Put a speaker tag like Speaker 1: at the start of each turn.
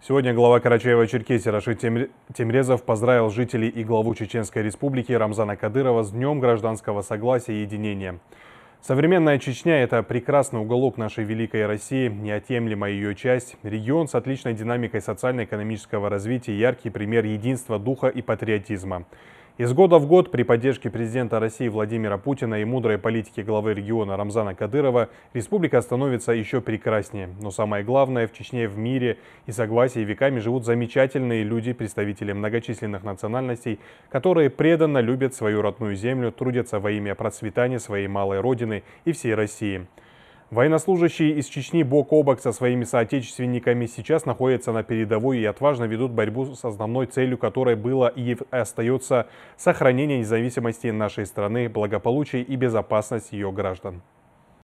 Speaker 1: Сегодня глава Карачаева-Черкесии Рашид Темрезов поздравил жителей и главу Чеченской республики Рамзана Кадырова с Днем гражданского согласия и единения. Современная Чечня – это прекрасный уголок нашей великой России, неотъемлемая ее часть, регион с отличной динамикой социально-экономического развития, яркий пример единства духа и патриотизма. Из года в год при поддержке президента России Владимира Путина и мудрой политики главы региона Рамзана Кадырова республика становится еще прекраснее. Но самое главное, в Чечне, в мире и согласии веками живут замечательные люди, представители многочисленных национальностей, которые преданно любят свою родную землю, трудятся во имя процветания своей малой родины и всей России. Военнослужащие из Чечни бок о бок со своими соотечественниками сейчас находятся на передовой и отважно ведут борьбу с основной целью, которой было и остается сохранение независимости нашей страны, благополучие и безопасность ее граждан.